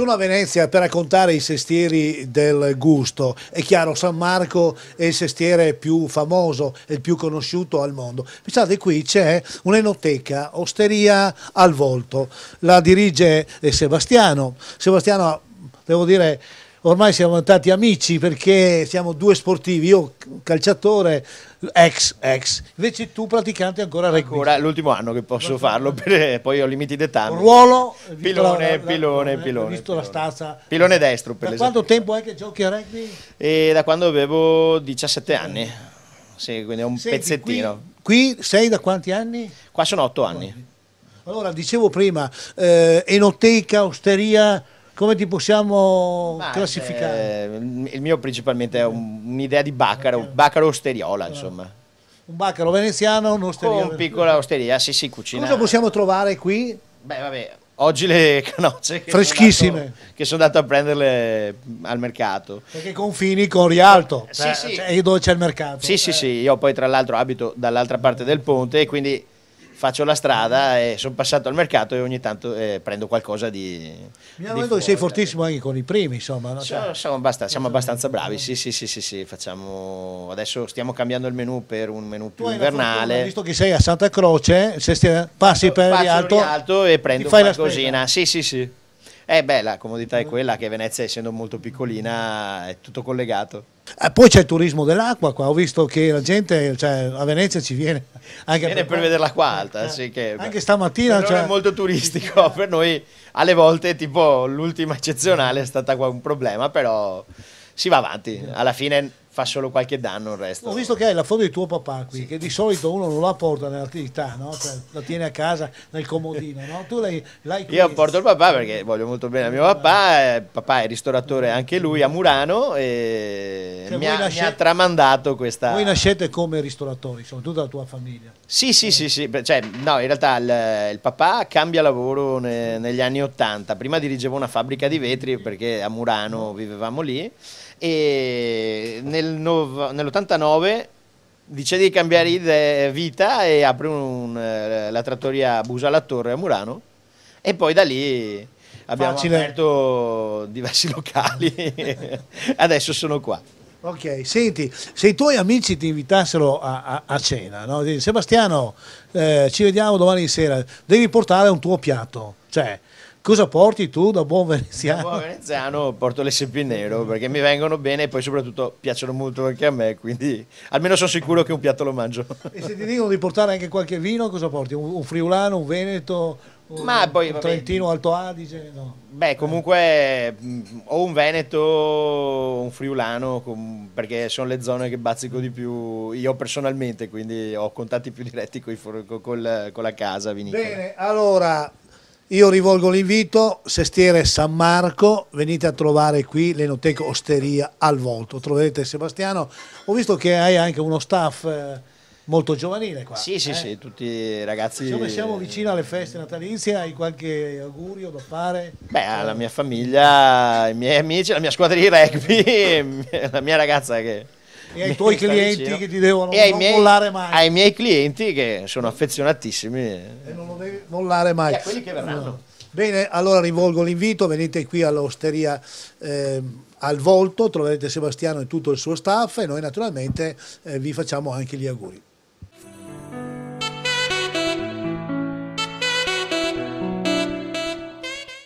sono a Venezia per raccontare i sestieri del gusto. È chiaro, San Marco è il sestiere più famoso e il più conosciuto al mondo. Pensate, qui c'è un'enoteca, Osteria al Volto. La dirige eh, Sebastiano. Sebastiano, devo dire ormai siamo diventati amici perché siamo due sportivi, io calciatore, ex, ex, invece tu praticante ancora rugby. Ancora l'ultimo anno che posso farlo, per, poi ho limiti d'età. Ruolo, pilone, la, la, pilone, la, pilone. Ho visto pilone. la stazza. Pilone destro per Da quanto tempo è che giochi a rugby? E da quando avevo 17 anni, sì, quindi è un Senti, pezzettino. Qui, qui sei da quanti anni? Qua sono 8 anni. Allora, dicevo prima, eh, enoteca, osteria come ti possiamo Ma, classificare? Eh, il mio principalmente è un, un'idea di bacaro, Baccaro osteriola insomma. Un Baccaro veneziano, un'osteria. Con oh, piccola osteria, sì sì, cucina. Cosa possiamo trovare qui? Beh vabbè, oggi le canocce freschissime sono andato, che sono andato a prenderle al mercato perché confini con Rialto sì, cioè, sì. Cioè, dove c'è il mercato sì eh. sì sì io poi tra l'altro abito dall'altra parte del ponte e quindi faccio la strada e sono passato al mercato e ogni tanto eh, prendo qualcosa di... Mi di detto che sei fortissimo anche con i primi, insomma. No? So, siamo, abbastanza, siamo, abbastanza bravi, sì, sì, sì, sì, sì, facciamo... Adesso stiamo cambiando il menù per un menù più invernale. Fortuna, visto che sei a Santa Croce, se stia... passi per Passo rialto, rialto e prendo qualcosina. Sì, sì, sì. Eh beh, la comodità è quella che Venezia, essendo molto piccolina, è tutto collegato. Eh, poi c'è il turismo dell'acqua qua, ho visto che la gente cioè, a Venezia ci viene. Anche viene per, per vedere l'acqua alta, eh, sì, che, anche stamattina. Cioè... è molto turistico, per noi alle volte tipo l'ultima eccezionale è stata qua un problema, però si va avanti. Alla fine fa solo qualche danno il resto. Ho visto che hai la foto di tuo papà qui, sì. che di solito uno non la porta nell'attività, no? cioè, la tiene a casa nel comodino, no? tu l'hai, l'hai Io porto il papà perché voglio molto bene a mio papà, eh, papà è ristoratore anche lui a Murano e cioè, mi, ha, nascete, mi, ha, tramandato questa... Voi nascete come ristoratori, insomma, tutta la tua famiglia. Sì, sì, eh. sì, sì, cioè, no, in realtà il, il papà cambia lavoro ne, negli anni Ottanta, prima dirigeva una fabbrica di vetri perché a Murano vivevamo lì e nel no, nell'89 decide di cambiare idea, vita e apre un, eh, la trattoria Busa Torre a Murano e poi da lì abbiamo Facile. aperto diversi locali adesso sono qua Ok, senti, se i tuoi amici ti invitassero a, a, a cena, no? Sebastiano, eh, ci vediamo domani sera, devi portare un tuo piatto, cioè, Cosa porti tu da buon veneziano? Da buon veneziano porto le l'esempio nero perché mi vengono bene e poi soprattutto piacciono molto anche a me, quindi almeno sono sicuro che un piatto lo mangio. E se ti dicono di portare anche qualche vino, cosa porti? Un, un friulano, un veneto, un, Ma poi, un vabbè, alto adige? No. Beh, comunque ho mm, un veneto un friulano perché sono le zone che bazzico di più io personalmente, quindi ho contatti più diretti con, con la casa vinicola. Bene, allora io rivolgo l'invito, Sestiere San Marco, venite a trovare qui l'Enoteca Osteria al Volto. Troverete Sebastiano. Ho visto che hai anche uno staff eh, molto giovanile qua. Sì, sì, eh? sì, tutti ragazzi. Diciamo siamo vicini alle feste natalizie, hai qualche augurio da fare? Beh, alla mia famiglia, ai miei amici, alla mia squadra di rugby, la mia ragazza che e ai tuoi clienti vicino. che ti devono e ai miei, mollare mai. Ai miei clienti che sono affezionatissimi. E non lo devi mollare mai. E eh, a quelli che verranno. No. Bene, allora rivolgo l'invito, venite qui all'osteria eh, al volto, troverete Sebastiano e tutto il suo staff e noi naturalmente eh, vi facciamo anche gli auguri.